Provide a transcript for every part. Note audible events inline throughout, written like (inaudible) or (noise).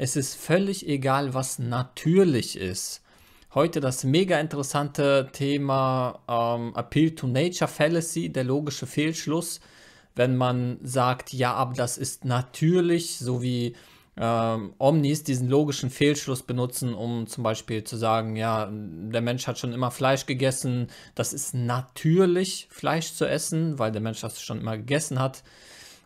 Es ist völlig egal, was natürlich ist. Heute das mega interessante Thema ähm, Appeal to Nature Fallacy, der logische Fehlschluss, wenn man sagt, ja, aber das ist natürlich, so wie ähm, Omnis diesen logischen Fehlschluss benutzen, um zum Beispiel zu sagen, ja, der Mensch hat schon immer Fleisch gegessen, das ist natürlich Fleisch zu essen, weil der Mensch das schon immer gegessen hat.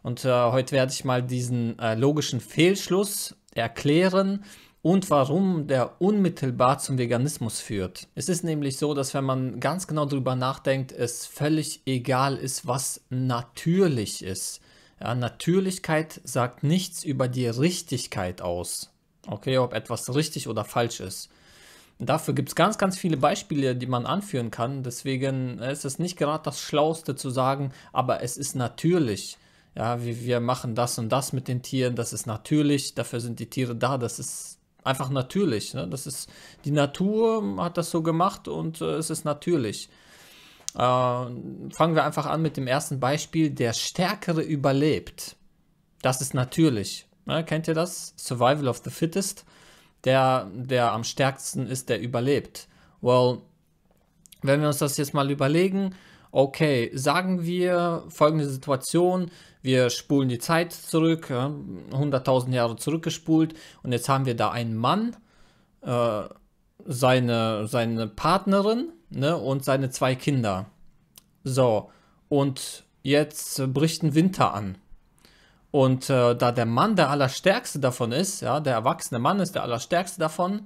Und äh, heute werde ich mal diesen äh, logischen Fehlschluss erklären und warum der unmittelbar zum Veganismus führt. Es ist nämlich so, dass wenn man ganz genau darüber nachdenkt, es völlig egal ist, was natürlich ist. Ja, Natürlichkeit sagt nichts über die Richtigkeit aus. Okay, ob etwas richtig oder falsch ist. Dafür gibt es ganz, ganz viele Beispiele, die man anführen kann. Deswegen äh, ist es nicht gerade das Schlauste zu sagen, aber es ist natürlich ja, wir, wir machen das und das mit den Tieren, das ist natürlich, dafür sind die Tiere da, das ist einfach natürlich. Ne? Das ist, die Natur hat das so gemacht und äh, es ist natürlich. Äh, fangen wir einfach an mit dem ersten Beispiel, der Stärkere überlebt. Das ist natürlich. Ne? Kennt ihr das? Survival of the Fittest. Der, der am stärksten ist, der überlebt. Well, wenn wir uns das jetzt mal überlegen, okay, sagen wir folgende Situation, wir spulen die Zeit zurück, 100.000 Jahre zurückgespult und jetzt haben wir da einen Mann, äh, seine, seine Partnerin ne, und seine zwei Kinder. So, und jetzt bricht ein Winter an. Und äh, da der Mann der Allerstärkste davon ist, ja, der erwachsene Mann ist der Allerstärkste davon,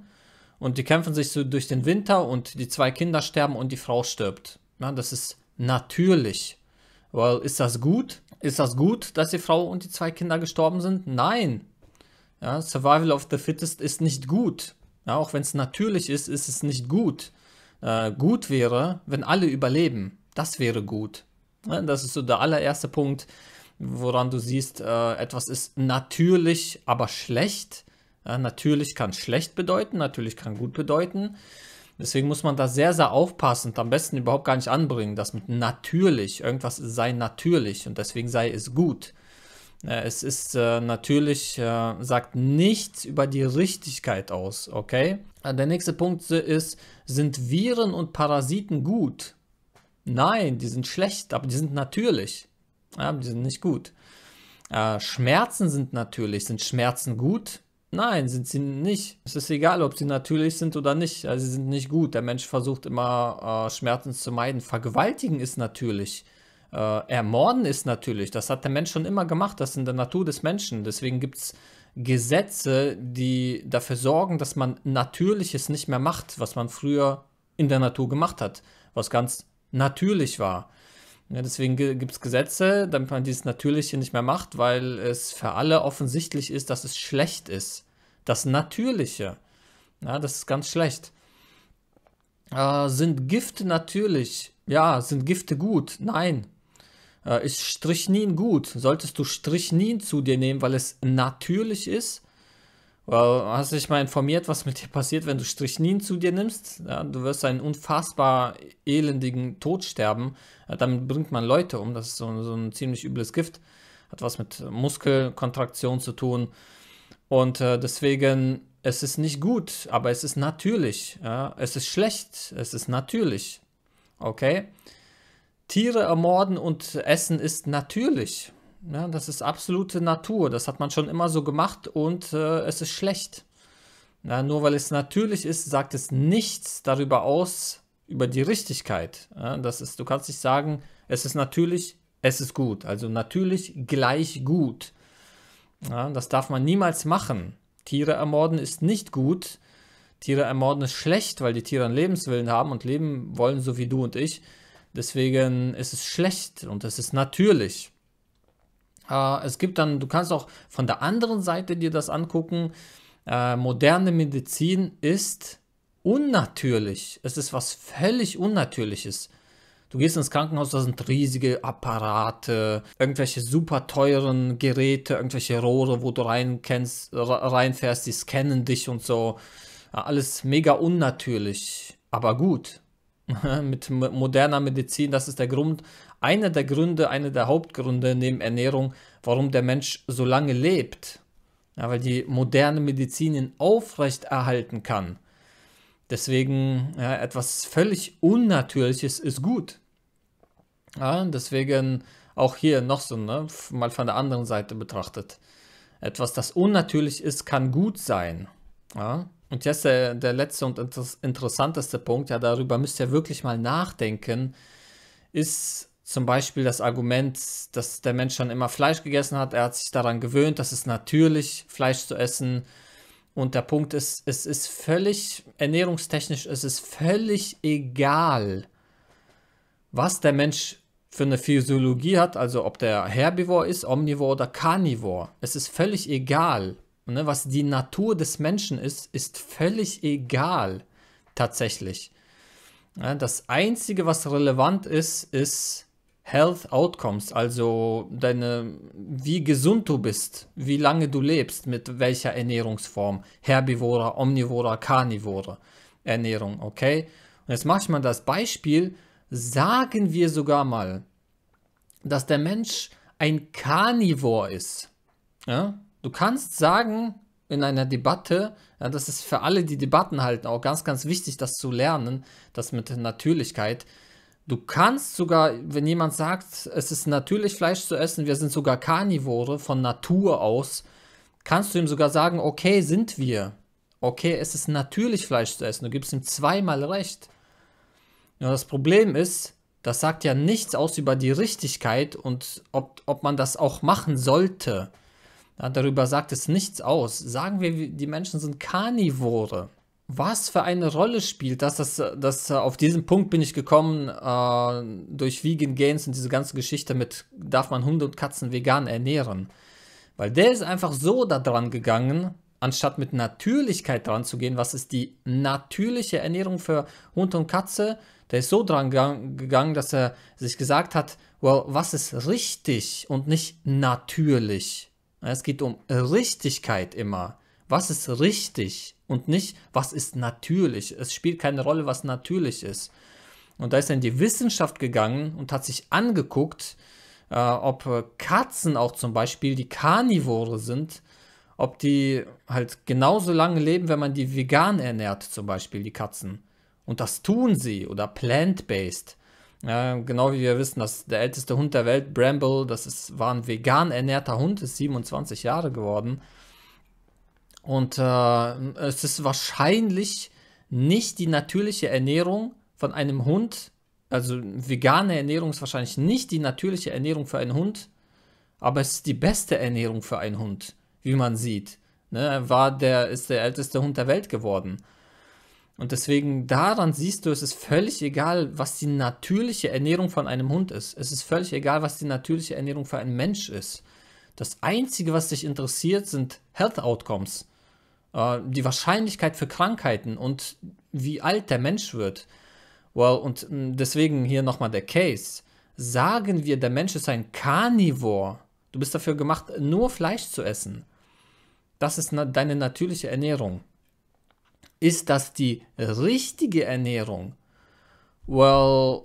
und die kämpfen sich so durch den Winter und die zwei Kinder sterben und die Frau stirbt. Ja, das ist Natürlich. Well, ist das gut? Ist das gut, dass die Frau und die zwei Kinder gestorben sind? Nein. Ja, Survival of the Fittest ist nicht gut. Ja, auch wenn es natürlich ist, ist es nicht gut. Äh, gut wäre, wenn alle überleben. Das wäre gut. Ja, das ist so der allererste Punkt, woran du siehst, äh, etwas ist natürlich, aber schlecht. Ja, natürlich kann schlecht bedeuten, natürlich kann gut bedeuten. Deswegen muss man da sehr, sehr aufpassen und am besten überhaupt gar nicht anbringen, dass mit natürlich, irgendwas sei natürlich und deswegen sei es gut. Äh, es ist äh, natürlich, äh, sagt nichts über die Richtigkeit aus, okay? Der nächste Punkt ist, sind Viren und Parasiten gut? Nein, die sind schlecht, aber die sind natürlich. Ja, die sind nicht gut. Schmerzen sind natürlich. Sind Schmerzen gut? Nein, sind sie nicht. Es ist egal, ob sie natürlich sind oder nicht. Also sie sind nicht gut. Der Mensch versucht immer, äh, Schmerzen zu meiden. Vergewaltigen ist natürlich. Äh, ermorden ist natürlich. Das hat der Mensch schon immer gemacht. Das ist in der Natur des Menschen. Deswegen gibt es Gesetze, die dafür sorgen, dass man Natürliches nicht mehr macht, was man früher in der Natur gemacht hat. Was ganz natürlich war. Ja, deswegen gibt es Gesetze, damit man dieses Natürliche nicht mehr macht, weil es für alle offensichtlich ist, dass es schlecht ist. Das Natürliche. Ja, das ist ganz schlecht. Äh, sind Gifte natürlich? Ja, sind Gifte gut? Nein. Äh, ist Strichnin gut? Solltest du Strichnin zu dir nehmen, weil es natürlich ist? hast du dich mal informiert, was mit dir passiert, wenn du Strichnin zu dir nimmst? Ja, du wirst einen unfassbar elendigen Tod sterben. Ja, damit bringt man Leute um. Das ist so, so, ein ziemlich übles Gift. Hat was mit Muskelkontraktion zu tun. Und äh, deswegen, es ist nicht gut, aber es ist natürlich. Ja? Es ist schlecht, es ist natürlich. Okay? Tiere ermorden und essen ist natürlich. Ja, ne, das ist absolute Natur. Das hat man schon immer so gemacht und äh, es ist schlecht. Ja, nur weil es natürlich ist, sagt es nichts darüber aus, über die Richtigkeit. Ja, das ist, du kannst nicht sagen, es ist natürlich, es ist gut. Also natürlich gleich gut. Ja, das darf man niemals machen. Tiere ermorden ist nicht gut. Tiere ermorden ist schlecht, weil die Tiere einen Lebenswillen haben und leben wollen, so wie du und ich. Deswegen ist es schlecht und es ist natürlich. Äh, es gibt dann, du kannst auch von der anderen Seite dir das angucken. Äh, moderne Medizin ist unnatürlich. Es ist was völlig Unnatürliches. Du gehst ins Krankenhaus, da sind riesige Apparate, irgendwelche super teuren Geräte, irgendwelche Rohre, wo du rein kennst, reinfährst, die scannen dich und so. Äh, alles mega unnatürlich, aber gut. (laughs) Mit moderner Medizin, das ist der Grund, einer der Gründe, einer der Hauptgründe neben Ernährung, warum der Mensch so lange lebt. Ja, weil die moderne Medizin ihn aufrechterhalten kann. Deswegen ja, etwas völlig Unnatürliches ist gut. Ja, deswegen auch hier noch so, ne, mal von der anderen Seite betrachtet. Etwas, das unnatürlich ist, kann gut sein. Ja? Und jetzt der, der letzte und interessanteste Punkt, ja, darüber müsst ihr wirklich mal nachdenken, ist zum Beispiel das Argument, dass der Mensch schon immer Fleisch gegessen hat, er hat sich daran gewöhnt, dass es natürlich Fleisch zu essen. Und der Punkt ist, es ist völlig, ernährungstechnisch, es ist völlig egal, was der Mensch für eine Physiologie hat, also ob der Herbivor ist, Omnivor oder Carnivore. Es ist völlig egal. Ne? Was die Natur des Menschen ist, ist völlig egal, tatsächlich. Das Einzige, was relevant ist, ist, Health Outcomes, also deine, wie gesund du bist, wie lange du lebst, mit welcher Ernährungsform, Herbivora, Omnivora, Carnivora Ernährung, okay? Und jetzt mache ich mal das Beispiel, sagen wir sogar mal, dass der Mensch ein Carnivor ist. Ja? Du kannst sagen in einer Debatte, ja, das ist für alle, die Debatten halten, auch ganz, ganz wichtig, das zu lernen, das mit Natürlichkeit, Du kannst sogar, wenn jemand sagt, es ist natürlich Fleisch zu essen, wir sind sogar Karnivore von Natur aus, kannst du ihm sogar sagen, okay, sind wir. Okay, es ist natürlich Fleisch zu essen. Du gibst ihm zweimal recht. Nur das Problem ist, das sagt ja nichts aus über die Richtigkeit und ob, ob man das auch machen sollte. Ja, darüber sagt es nichts aus. Sagen wir, die Menschen sind Karnivore was für eine Rolle spielt das, dass äh, auf diesen Punkt bin ich gekommen äh, durch Vegan Gains und diese ganze Geschichte mit, darf man Hunde und Katzen vegan ernähren? Weil der ist einfach so da dran gegangen, anstatt mit Natürlichkeit dran zu gehen, was ist die natürliche Ernährung für Hund und Katze, der ist so dran gegangen, dass er sich gesagt hat, well, was ist richtig und nicht natürlich? Es geht um Richtigkeit immer. Was ist richtig? und nicht, was ist natürlich. Es spielt keine Rolle, was natürlich ist. Und da ist dann die Wissenschaft gegangen und hat sich angeguckt, äh, ob äh, Katzen auch zum Beispiel, die Karnivore sind, ob die halt genauso lange leben, wenn man die vegan ernährt, zum Beispiel die Katzen. Und das tun sie oder plant-based. Ja, genau wie wir wissen, dass der älteste Hund der Welt, Bramble, das ist, war ein vegan ernährter Hund, ist 27 Jahre geworden. Und äh, es ist wahrscheinlich nicht die natürliche Ernährung von einem Hund. Also vegane Ernährung ist wahrscheinlich nicht die natürliche Ernährung für einen Hund, aber es ist die beste Ernährung für einen Hund, wie man sieht. Ne, war der, ist der älteste Hund der Welt geworden. Und deswegen daran siehst du, es ist völlig egal, was die natürliche Ernährung von einem Hund ist. Es ist völlig egal, was die natürliche Ernährung für einen Mensch ist. Das Einzige, was dich interessiert, sind Health Outcomes. Äh, die Wahrscheinlichkeit für Krankheiten und wie alt der Mensch wird. Well, und mm, deswegen hier nochmal der Case. Sagen wir, der Mensch ist ein Carnivore. Du bist dafür gemacht, nur Fleisch zu essen. Das ist na deine natürliche Ernährung. Ist das die richtige Ernährung? Well,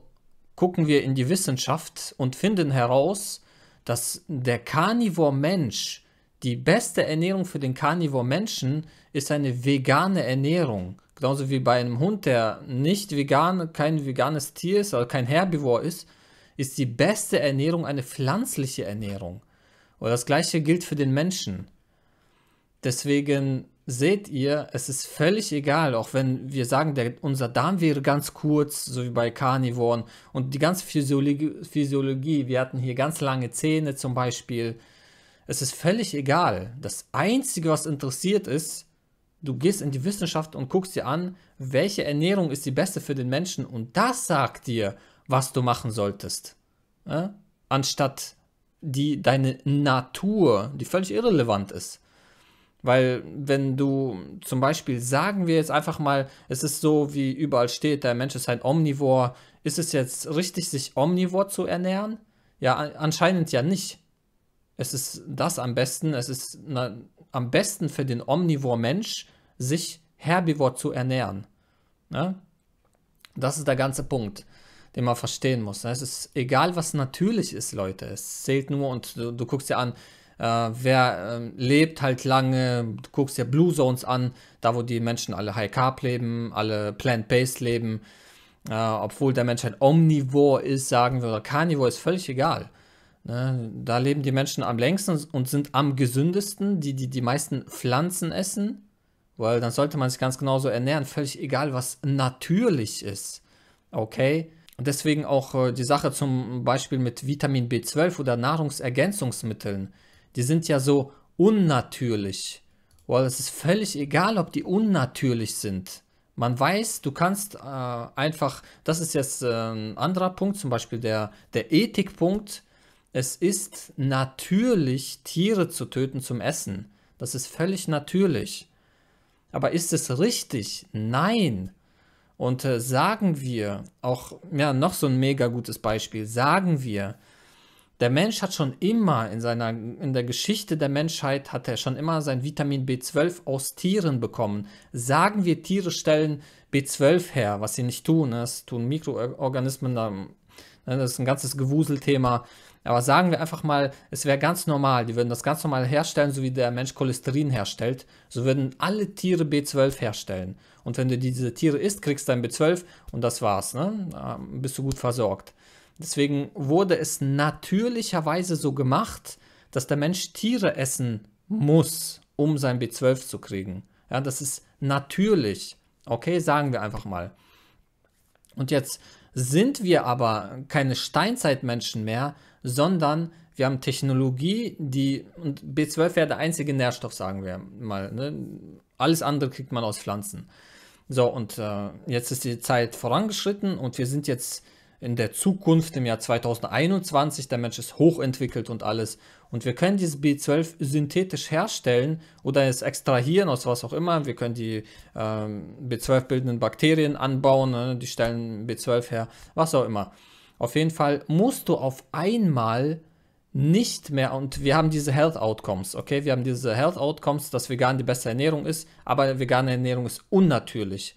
gucken wir in die Wissenschaft und finden heraus, dass der Carnivore Mensch die beste Ernährung für den Carnivore Menschen ist eine vegane Ernährung. Genauso wie bei einem Hund, der nicht vegan, kein veganes Tier ist oder kein Herbivor ist, ist die beste Ernährung eine pflanzliche Ernährung. Und das gleiche gilt für den Menschen. Deswegen seht ihr, es ist völlig egal, auch wenn wir sagen, der, unser Darm wäre ganz kurz, so wie bei Karnivoren und die ganze Physiologie, Physiologie, wir hatten hier ganz lange Zähne zum Beispiel, es ist völlig egal. Das Einzige, was interessiert ist, du gehst in die Wissenschaft und guckst dir an, welche Ernährung ist die beste für den Menschen und das sagt dir, was du machen solltest. Ja? Anstatt die, deine Natur, die völlig irrelevant ist. Weil wenn du zum Beispiel sagen wir jetzt einfach mal, es ist so, wie überall steht, der Mensch ist ein Omnivor, ist es jetzt richtig, sich omnivor zu ernähren? Ja, anscheinend ja nicht es ist das am besten, es ist na, am besten für den omnivore Mensch, sich herbivor zu ernähren. Ne? Das ist der ganze Punkt, den man verstehen muss. Ne? Es ist egal, was natürlich ist, Leute. Es zählt nur und du, du guckst dir an, äh, wer äh, lebt halt lange. Du guckst dir Blue Zones an, da wo die Menschen alle High Carb leben, alle Plant-Based leben. Äh, obwohl der Mensch halt omnivor ist, sagen wir, oder Carnivore ist völlig egal. Ne, da leben die Menschen am längsten und sind am gesündesten, die die, die meisten Pflanzen essen, weil dann sollte man sich ganz genauso ernähren, völlig egal, was natürlich ist. Okay? Und deswegen auch äh, die Sache zum Beispiel mit Vitamin B12 oder Nahrungsergänzungsmitteln. Die sind ja so unnatürlich. Weil es ist völlig egal, ob die unnatürlich sind. Man weiß, du kannst äh, einfach, das ist jetzt äh, ein anderer Punkt, zum Beispiel der, der Ethikpunkt, es ist natürlich, Tiere zu töten zum Essen. Das ist völlig natürlich. Aber ist es richtig? Nein. Und äh, sagen wir, auch ja, noch so ein mega gutes Beispiel, sagen wir, der Mensch hat schon immer in seiner in der Geschichte der Menschheit hat er schon immer sein Vitamin B12 aus Tieren bekommen. Sagen wir, Tiere stellen B12 her, was sie nicht tun, das ne? tun Mikroorganismen da ähm, Ne, das ist ein ganzes Gewuselthema. Aber sagen wir einfach mal, es wäre ganz normal. Die würden das ganz normal herstellen, so wie der Mensch Cholesterin herstellt. So würden alle Tiere B12 herstellen. Und wenn du diese Tiere isst, kriegst du dein B12 und das war's. Ne? Bist du gut versorgt. Deswegen wurde es natürlicherweise so gemacht, dass der Mensch Tiere essen muss, um sein B12 zu kriegen. Ja, das ist natürlich. Okay, sagen wir einfach mal. Und jetzt sind wir aber keine Steinzeitmenschen mehr, sondern wir haben Technologie, die, und B12 wäre der einzige Nährstoff, sagen wir mal. Ne? Alles andere kriegt man aus Pflanzen. So, und äh, jetzt ist die Zeit vorangeschritten und wir sind jetzt in der Zukunft im Jahr 2021. Der Mensch ist hochentwickelt und alles. Und wir können dieses B12 synthetisch herstellen oder es extrahieren aus was auch immer. Wir können die ähm, B12-bildenden Bakterien anbauen, ne? die stellen B12 her, was auch immer. Auf jeden Fall musst du auf einmal nicht mehr, und wir haben diese Health Outcomes, okay? Wir haben diese Health Outcomes, dass vegan die beste Ernährung ist, aber vegane Ernährung ist unnatürlich,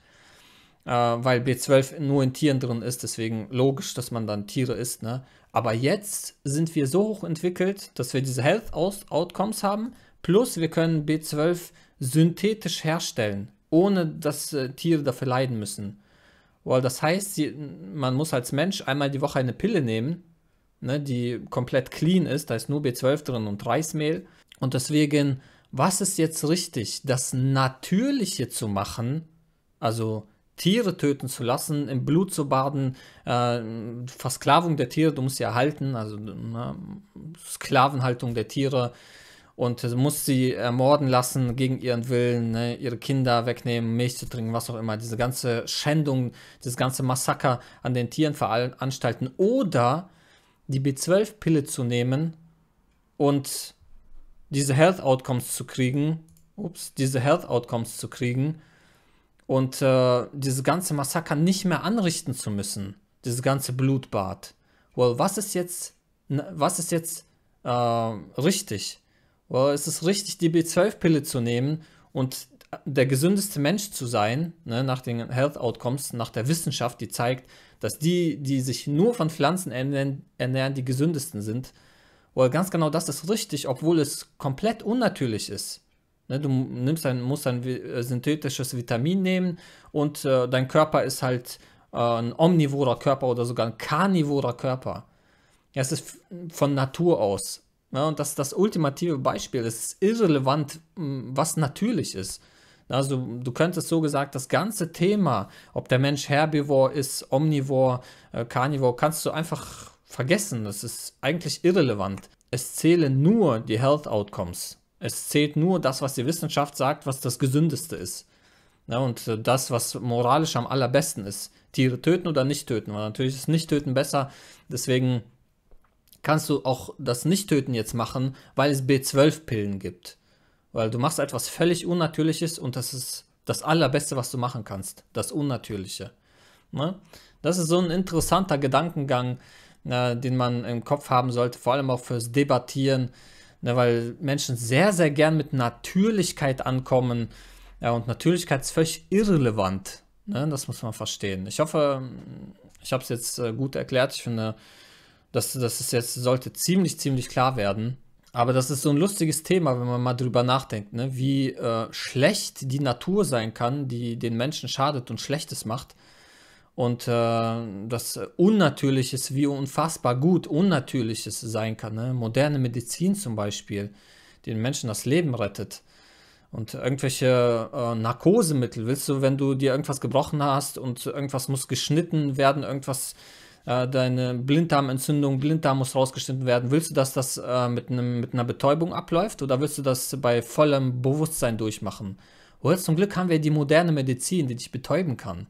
äh, weil B12 nur in Tieren drin ist, deswegen logisch, dass man dann Tiere isst, ne? Aber jetzt sind wir so hoch entwickelt, dass wir diese Health Outcomes haben, plus wir können B12 synthetisch herstellen, ohne dass äh, Tiere dafür leiden müssen. Weil das heißt, sie, man muss als Mensch einmal die Woche eine Pille nehmen, ne, die komplett clean ist, da ist nur B12 drin und Reismehl. Und deswegen, was ist jetzt richtig, das Natürliche zu machen, also Tiere töten zu lassen, im Blut zu baden, äh, Versklavung der Tiere, du musst sie erhalten, also ne, Sklavenhaltung der Tiere und du musst sie ermorden lassen gegen ihren Willen, ne, ihre Kinder wegnehmen, Milch zu trinken, was auch immer, diese ganze Schändung, das ganze Massaker an den Tieren veranstalten oder die B12-Pille zu nehmen und diese Health Outcomes zu kriegen, ups, diese Health Outcomes zu kriegen und äh, dieses ganze Massaker nicht mehr anrichten zu müssen, dieses ganze Blutbad. Well, was ist jetzt, was ist jetzt äh, richtig? Well, es ist richtig, die B12-Pille zu nehmen und äh, der gesündeste Mensch zu sein, ne, nach den Health Outcomes, nach der Wissenschaft, die zeigt, dass die, die sich nur von Pflanzen ernähren, ernähren die gesündesten sind. Well, ganz genau das ist richtig, obwohl es komplett unnatürlich ist. Ne, du nimmst ein, musst ein äh, synthetisches Vitamin nehmen und äh, dein Körper ist halt äh, ein omnivorer Körper oder sogar ein karnivorer Körper. Ja, es ist von Natur aus. Ja, und das ist das ultimative Beispiel. Es ist irrelevant, was natürlich ist. Also du könntest so gesagt das ganze Thema, ob der Mensch Herbivor ist, Omnivor, äh, Carnivor, kannst du einfach vergessen. Das ist eigentlich irrelevant. Es zählen nur die Health Outcomes. Es zählt nur das, was die Wissenschaft sagt, was das Gesündeste ist. Ja, ne, und äh, das, was moralisch am allerbesten ist. Tiere töten oder nicht töten. Weil natürlich ist Nicht-Töten besser. Deswegen kannst du auch das Nicht-Töten jetzt machen, weil es B12-Pillen gibt. Weil du machst etwas völlig Unnatürliches und das ist das Allerbeste, was du machen kannst. Das Unnatürliche. Ne? Das ist so ein interessanter Gedankengang, äh, den man im Kopf haben sollte, vor allem auch fürs Debattieren ne, weil Menschen sehr, sehr gern mit Natürlichkeit ankommen ja, äh, und Natürlichkeit ist völlig irrelevant. Ne? Das muss man verstehen. Ich hoffe, ich habe es jetzt äh, gut erklärt. Ich finde, das, das ist jetzt, sollte ziemlich, ziemlich klar werden. Aber das ist so ein lustiges Thema, wenn man mal drüber nachdenkt, ne? wie äh, schlecht die Natur sein kann, die den Menschen schadet und Schlechtes macht und äh, das Unnatürliches, wie unfassbar gut Unnatürliches sein kann. Ne? Moderne Medizin zum Beispiel, die den Menschen das Leben rettet. Und irgendwelche äh, Narkosemittel, willst du, wenn du dir irgendwas gebrochen hast und irgendwas muss geschnitten werden, irgendwas, äh, deine Blinddarmentzündung, Blinddarm muss rausgeschnitten werden, willst du, dass das äh, mit, einem, mit einer Betäubung abläuft oder willst du das bei vollem Bewusstsein durchmachen? Oder zum Glück haben wir die moderne Medizin, die dich betäuben kann.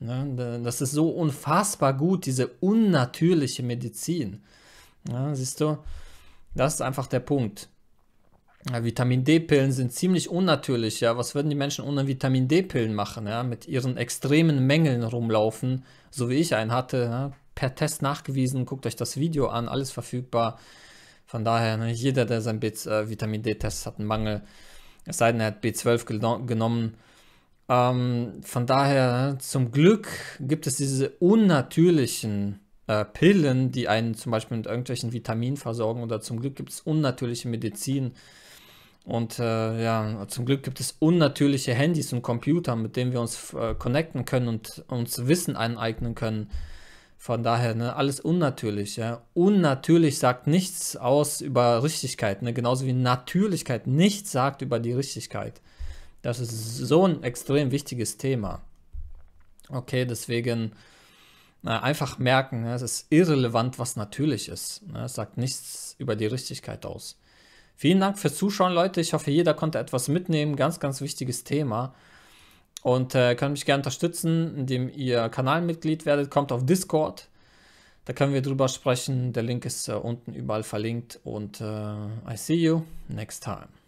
Ne? Das ist so unfassbar gut, diese unnatürliche Medizin. Ja, ne? siehst du, das ist einfach der Punkt. Ja, Vitamin D-Pillen sind ziemlich unnatürlich, ja. Was würden die Menschen ohne Vitamin D-Pillen machen, ja? Mit ihren extremen Mängeln rumlaufen, so wie ich einen hatte, ja? per Test nachgewiesen, guckt euch das Video an, alles verfügbar. Von daher, ne, jeder, der sein B äh, Vitamin D-Test hat, einen Mangel. Es sei denn, er hat B12 genommen ähm, von daher, zum Glück gibt es diese unnatürlichen äh, Pillen, die einen zum Beispiel mit irgendwelchen Vitaminen versorgen oder zum Glück gibt es unnatürliche Medizin. Und äh, ja, zum Glück gibt es unnatürliche Handys und Computer, mit denen wir uns äh, connecten können und uns Wissen aneignen können. Von daher, ne, alles unnatürlich. Ja. Unnatürlich sagt nichts aus über Richtigkeit, ne? genauso wie Natürlichkeit nichts sagt über die Richtigkeit. Das ist so ein extrem wichtiges Thema. Okay, deswegen na, einfach merken, ne, es ist irrelevant, was natürlich ist. Ne, es sagt nichts über die Richtigkeit aus. Vielen Dank fürs Zuschauen, Leute. Ich hoffe, jeder konnte etwas mitnehmen. Ganz, ganz wichtiges Thema. Und äh, könnt mich gerne unterstützen, indem ihr Kanalmitglied werdet. Kommt auf Discord. Da können wir drüber sprechen. Der Link ist äh, unten überall verlinkt. Und äh, I see you next time.